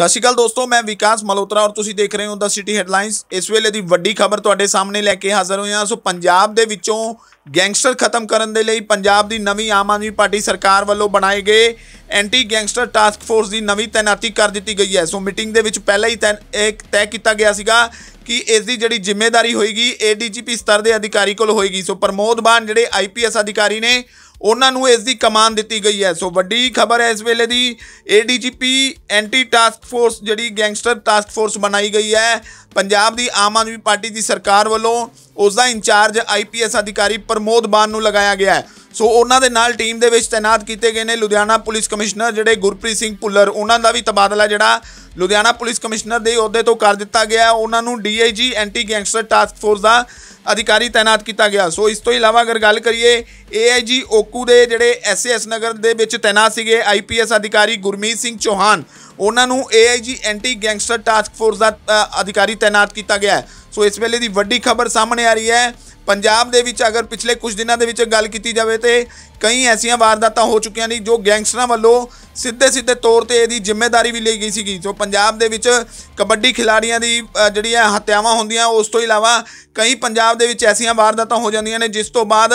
ਸਤਿ ਸ਼੍ਰੀ ਅਕਾਲ ਦੋਸਤੋ ਮੈਂ ਵਿਕਾਸ ਮਲੋਤਰਾ ਔਰ ਤੁਸੀਂ ਦੇਖ ਰਹੇ ਹੋ ਦਾ ਸਿਟੀ ਹੈਡਲਾਈਨਸ ਇਸ ਵੇਲੇ ਦੀ ਵੱਡੀ ਖਬਰ ਤੁਹਾਡੇ ਸਾਹਮਣੇ ਲੈ ਕੇ ਹਾਜ਼ਰ ਹੋਇਆ ਸੋ ਪੰਜਾਬ ਦੇ ਵਿੱਚੋਂ ਗੈਂਗਸਟਰ ਖਤਮ ਕਰਨ ਦੇ ਲਈ ਪੰਜਾਬ ਦੀ ਨਵੀਂ ਆਮ ਆਦਮੀ ਪਾਰਟੀ ਸਰਕਾਰ ਵੱਲੋਂ ਬਣਾਏ ਗਏ ਐਂਟੀ ਗੈਂਗਸਟਰ ਟਾਸਕ ਫੋਰਸ ਦੀ ਨਵੀਂ ਤਾਇਨਾਤੀ ਕਰ ਦਿੱਤੀ ਗਈ ਹੈ ਸੋ ਮੀਟਿੰਗ ਦੇ ਵਿੱਚ ਪਹਿਲਾਂ ਹੀ ਇੱਕ ਤੈਅ ਕੀਤਾ ਗਿਆ ਸੀਗਾ ਕਿ ਇਸ ਦੀ ਜਿਹੜੀ ਜ਼ਿੰਮੇਵਾਰੀ ਹੋਏਗੀ ਏਡੀਜੀਪੀ ਸਤਰ ਦੇ ਅਧਿਕਾਰੀ ਕੋਲ ਹੋਏਗੀ ਸੋ ਪ੍ਰਮੋਦ ਬਾਣ ਜਿਹੜੇ ਆਈਪੀਐਸ ਅਧਿਕਾਰੀ ਨੇ ਉਹਨਾਂ ਨੂੰ ਇਸ ਦੀ ਕਮਾਨ ਦਿੱਤੀ ਗਈ ਹੈ ਸੋ ਵੱਡੀ ਖਬਰ ਹੈ ਇਸ ਵੇਲੇ ਦੀ ਏਡੀਜੀਪੀ ਐਂਟੀ ਟਾਸਕ ਫੋਰਸ ਜਿਹੜੀ ਗੈਂਗਸਟਰ ਟਾਸਕ ਫੋਰਸ ਬਣਾਈ ਗਈ ਹੈ ਪੰਜਾਬ ਦੀ ਆਮ ਆਦਮੀ ਪਾਰਟੀ ਦੀ ਸਰਕਾਰ ਵੱਲੋਂ ਉਸ ਦਾ ਇੰਚਾਰਜ ਆਈਪੀਐਸ ਅਧਿਕਾਰੀ ਪ੍ਰਮੋਦ ਬਾਨ ਨੂੰ ਲਗਾਇਆ ਗਿਆ ਹੈ ਸੋ ਉਹਨਾਂ ਦੇ ਨਾਲ ਟੀਮ ਦੇ ਵਿੱਚ ਤਾਇਨਾਤ ਕੀਤੇ ਗਏ ਨੇ ਲੁਧਿਆਣਾ ਪੁਲਿਸ ਕਮਿਸ਼ਨਰ ਜਿਹੜੇ ਗੁਰਪ੍ਰੀਤ ਸਿੰਘ ਪੁੱਲਰ ਉਹਨਾਂ ਦਾ ਵੀ ਤਬਾਦਲਾ ਜਿਹੜਾ ਲੁਧਿਆਣਾ ਪੁਲਿਸ ਕਮਿਸ਼ਨਰ ਦੇ ਅਹੁਦੇ ਤੋਂ ਕਰ ਦਿੱਤਾ ਗਿਆ ਉਹਨਾਂ ਨੂੰ DIG anti gangster task force ਦਾ ਅਧਿਕਾਰੀ ਤਾਇਨਾਤ ਕੀਤਾ ਗਿਆ ਸੋ ਇਸ ਤੋਂ ਇਲਾਵਾ ਅਗਰ ਗੱਲ ਕਰੀਏ ਏਆਈਜੀ ਓਕੂ ਦੇ ਜਿਹੜੇ ਐਸਐਸ ਨਗਰ ਦੇ ਵਿੱਚ ਤਾਇਨਾਤ ਸੀਗੇ ਆਈਪੀਐਸ ਅਧਿਕਾਰੀ ਗੁਰਮੀਤ ਸਿੰਘ ਚੋਹਾਨ ਉਹਨਾਂ ਨੂੰ AIG anti gangster task force ਦਾ ਅਧਿਕਾਰੀ ਤਾਇਨਾਤ ਕੀਤਾ ਗਿਆ ਹੈ ਸੋ ਇਸ ਵੇਲੇ ਦੀ ਵੱਡੀ ਖਬਰ ਸਾਹਮਣੇ ਆ ਰਹੀ ਹੈ ਪੰਜਾਬ ਦੇ ਵਿੱਚ ਅਗਰ ਪਿਛਲੇ ਕੁਝ ਦਿਨਾਂ ਦੇ ਵਿੱਚ ਗੱਲ ਕੀਤੀ ਜਾਵੇ ਤੇ ਕਈ ਐਸੀਆਂ ਵਾਰਦਾਤਾਂ ਹੋ ਚੁੱਕੀਆਂ ਨੇ ਜੋ ਗੈਂਗਸਟਰਾਂ ਵੱਲੋਂ ਸਿੱਧੇ ਸਿੱਧੇ ਤੌਰ ਤੇ ਇਹਦੀ ਜ਼ਿੰਮੇਵਾਰੀ ਵੀ ਲਈ ਗਈ ਸੀਗੀ ਸੋ ਪੰਜਾਬ ਦੇ ਵਿੱਚ ਕਬੱਡੀ ਖਿਡਾਰੀਆਂ ਦੀ ਜਿਹੜੀਆਂ ਹੱਤਿਆਵਾਂ ਹੁੰਦੀਆਂ ਉਸ ਤੋਂ ਇਲਾਵਾ ਕਈ ਪੰਜਾਬ ਦੇ ਵਿੱਚ ਐਸੀਆਂ ਵਾਰਦਾਤਾਂ ਹੋ ਜਾਂਦੀਆਂ ਨੇ ਜਿਸ ਤੋਂ ਬਾਅਦ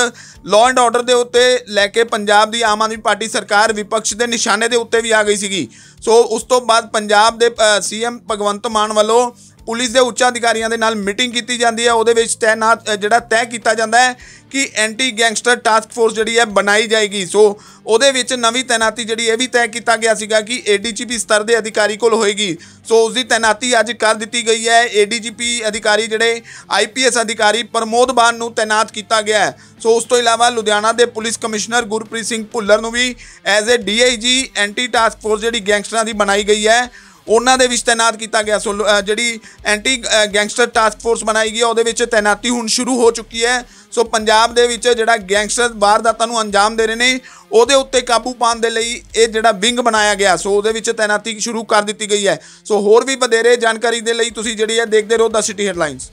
ਲਾਅ ਐਂਡ ਆਰਡਰ ਦੇ ਉੱਤੇ ਲੈ ਕੇ ਪੰਜਾਬ ਦੀ ਆਮ ਆਦਮੀ ਪਾਰਟੀ ਸਰਕਾਰ ਵਿਪਕਸ਼ ਦੇ ਨਿਸ਼ਾਨੇ ਦੇ ਉੱਤੇ ਵੀ ਆ ਗਈ ਸੀਗੀ ਸੋ ਉਸ ਤੋਂ ਬਾਅਦ ਪੰਜਾਬ ਦੇ ਸੀਐਮ ਭਗਵੰਤ ਮਾਨ ਵੱਲੋਂ ਪੁਲਿਸ ਦੇ ਉੱਚ ਅਧਿਕਾਰੀਆਂ ਦੇ ਨਾਲ ਮੀਟਿੰਗ ਕੀਤੀ ਜਾਂਦੀ ਹੈ ਉਹਦੇ ਵਿੱਚ ਤੈਨਾਤ ਜਿਹੜਾ ਤੈਅ ਕੀਤਾ ਜਾਂਦਾ ਹੈ ਕਿ ਐਂਟੀ ਗੈਂਗਸਟਰ ਟਾਸਕ ਫੋਰਸ ਜਿਹੜੀ ਹੈ ਬਣਾਈ ਜਾਏਗੀ ਸੋ ਉਹਦੇ ਵਿੱਚ ਨਵੀਂ ਤੈਨਾਤੀ ਜਿਹੜੀ ਇਹ ਵੀ ਤੈਅ ਕੀਤਾ ਗਿਆ ਸੀਗਾ ਕਿ ਏਡੀਜੀਪੀ ਸਤਰ ਦੇ ਅਧਿਕਾਰੀ ਕੋਲ ਹੋਏਗੀ ਸੋ ਉਸ ਦੀ ਤੈਨਾਤੀ ਅੱਜ ਕਰ ਦਿੱਤੀ ਗਈ ਹੈ ਏਡੀਜੀਪੀ ਅਧਿਕਾਰੀ ਜਿਹੜੇ ਆਈਪੀਐਸ ਅਧਿਕਾਰੀ ਪ੍ਰਮੋਦ ਬਾਨ ਨੂੰ ਤੈਨਾਤ ਕੀਤਾ ਗਿਆ ਹੈ ਸੋ ਉਸ ਤੋਂ ਇਲਾਵਾ ਲੁਧਿਆਣਾ ਦੇ ਪੁਲਿਸ ਕਮਿਸ਼ਨਰ ਗੁਰਪ੍ਰੀਤ ਸਿੰਘ ਭੁੱਲਰ ਨੂੰ ਵੀ as a DIG anti task force ਜਿਹੜੀ ਗੈਂਗਸਟਰਾਂ ਦੀ ਬਣਾਈ ਗਈ ਹੈ ਉਹਨਾਂ ਦੇ ਵਿੱਚ ਤਾਇਨਾਤ ਕੀਤਾ ਗਿਆ ਸੋ ਜਿਹੜੀ ਐਂਟੀ ਗੈਂਗਸਟਰ ਟਾਸਕ ਫੋਰਸ ਬਣਾਈ ਗਈ ਹੈ ਉਹਦੇ ਵਿੱਚ ਤਾਇਨਾਤੀ ਹੁਣ ਸ਼ੁਰੂ ਹੋ ਚੁੱਕੀ ਹੈ ਸੋ ਪੰਜਾਬ ਦੇ ਵਿੱਚ ਜਿਹੜਾ ਗੈਂਗਸਟਰ ਵਾਰਦਾਤਾਂ ਨੂੰ ਅੰਜਾਮ ਦੇ ਰਹੇ ਨੇ ਉਹਦੇ ਉੱਤੇ ਕਾਬੂ ਪਾਉਣ ਦੇ ਲਈ ਇਹ ਜਿਹੜਾ ਵਿੰਗ ਬਣਾਇਆ ਗਿਆ ਸੋ ਉਹਦੇ ਵਿੱਚ ਤਾਇਨਾਤੀ ਸ਼ੁਰੂ ਕਰ ਦਿੱਤੀ ਗਈ ਹੈ ਸੋ ਹੋਰ ਵੀ ਵਧੇਰੇ ਜਾਣਕਾਰੀ ਦੇ ਲਈ ਤੁਸੀਂ ਜਿਹੜੀ ਹੈ ਦੇਖਦੇ ਰਹੋ ਦਾ ਸਿਟੀ ਹੈਡਲਾਈਨਸ